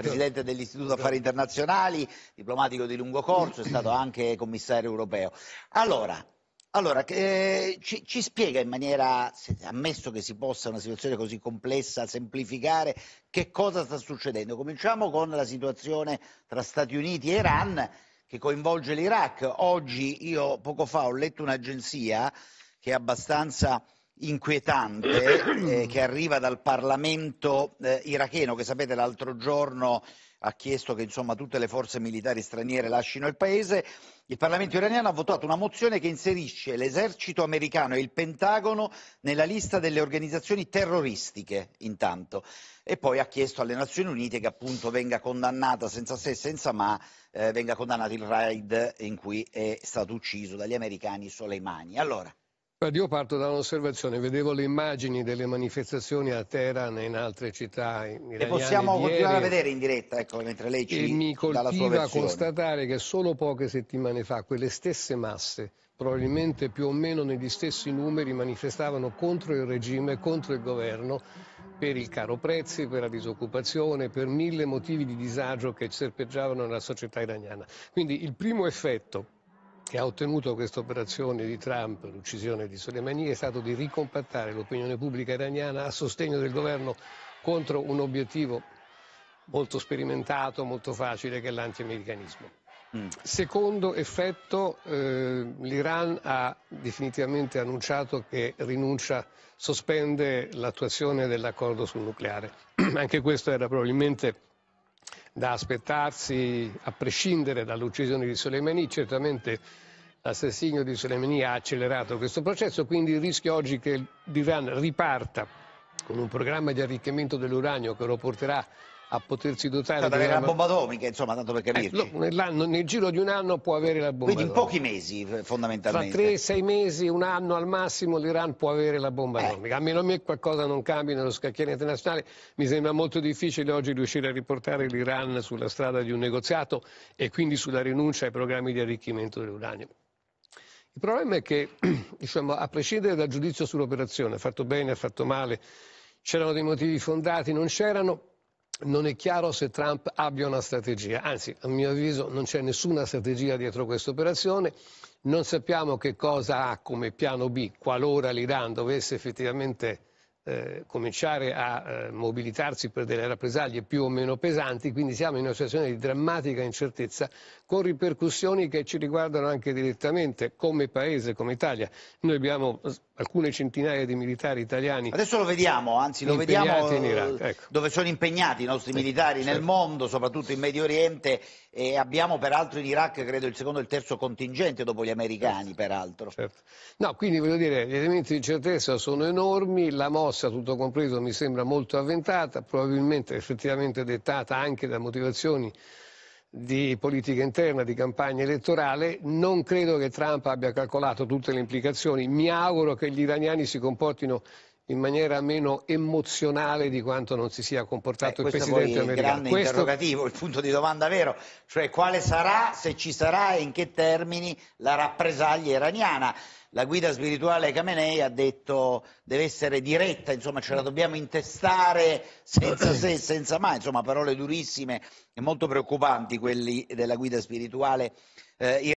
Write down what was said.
Presidente dell'Istituto Affari Internazionali, diplomatico di lungo corso, è stato anche commissario europeo. Allora, allora eh, ci, ci, spiega in maniera, ammesso che si possa una situazione così complessa semplificare, che cosa sta succedendo? Cominciamo con la situazione tra Stati Uniti e Iran che coinvolge l'Iraq. Oggi, io poco fa ho letto un'agenzia che è abbastanza inquietante eh, che arriva dal Parlamento eh, iracheno che sapete l'altro giorno ha chiesto che insomma, tutte le forze militari straniere lasciano il paese. Il Parlamento iraniano ha votato una mozione che inserisce l'esercito americano e il Pentagono nella lista delle organizzazioni terroristiche, intanto, e poi ha chiesto alle Nazioni Unite che appunto venga condannata senza se e senza ma, eh, venga condannato il raid in cui è stato ucciso dagli americani Soleimani. Allora, io parto da un'osservazione, vedevo le immagini delle manifestazioni a Teheran e in altre città Le possiamo continuare a vedere in diretta, ecco, mentre lei ci E mi colpiva constatare che solo poche settimane fa quelle stesse masse, probabilmente più o meno negli stessi numeri, manifestavano contro il regime, contro il governo, per il caro prezzi, per la disoccupazione, per mille motivi di disagio che serpeggiavano nella società iraniana. Quindi il primo effetto che ha ottenuto questa operazione di Trump, l'uccisione di Soleimani, è stato di ricompattare l'opinione pubblica iraniana a sostegno del governo contro un obiettivo molto sperimentato, molto facile, che è l'antiamericanismo. Mm. Secondo effetto, eh, l'Iran ha definitivamente annunciato che rinuncia, sospende l'attuazione dell'accordo sul nucleare. Anche questo era probabilmente da aspettarsi, a prescindere dall'uccisione di Soleimani, certamente l'assassinio di Soleimani ha accelerato questo processo, quindi il rischio oggi che l'Iran riparta con un programma di arricchimento dell'uranio che lo porterà a potersi dotare... Cioè, di una... la bomba atomica, insomma, tanto per eh, capirci. Eh, no, nel giro di un anno può avere la bomba atomica. Quindi in pochi mesi, fondamentalmente. Tra tre, sei mesi, un anno al massimo, l'Iran può avere la bomba eh. atomica. A meno che qualcosa non cambi nello scacchiere internazionale, mi sembra molto difficile oggi riuscire a riportare l'Iran sulla strada di un negoziato e quindi sulla rinuncia ai programmi di arricchimento dell'uranio. Il problema è che, diciamo, a prescindere dal giudizio sull'operazione, ha fatto bene, ha fatto male, c'erano dei motivi fondati, non c'erano, non è chiaro se Trump abbia una strategia, anzi a mio avviso non c'è nessuna strategia dietro questa operazione, non sappiamo che cosa ha come piano B qualora l'Iran dovesse effettivamente eh, cominciare a eh, mobilitarsi per delle rappresaglie più o meno pesanti, quindi siamo in una situazione di drammatica incertezza con ripercussioni che ci riguardano anche direttamente come paese, come Italia. Noi abbiamo alcune centinaia di militari italiani. Adesso lo vediamo, anzi lo vediamo Iraq, eh, ecco. dove sono impegnati i nostri eh, militari certo. nel mondo, soprattutto in Medio Oriente e abbiamo peraltro in Iraq credo il secondo e il terzo contingente dopo gli americani certo. peraltro. Certo. No, quindi voglio dire, gli elementi di incertezza sono enormi, la mossa mossa, tutto compreso, mi sembra molto avventata, probabilmente effettivamente dettata anche da motivazioni di politica interna, di campagna elettorale, non credo che Trump abbia calcolato tutte le implicazioni. Mi auguro che gli iraniani si comportino in maniera meno emozionale di quanto non si sia comportato eh, il Presidente americano. Questo è il grande questo... interrogativo, il punto di domanda vero, cioè quale sarà, se ci sarà e in che termini la rappresaglia iraniana. La guida spirituale Khamenei ha detto deve essere diretta, insomma ce la dobbiamo intestare senza se e senza mai, insomma parole durissime e molto preoccupanti quelli della guida spirituale eh,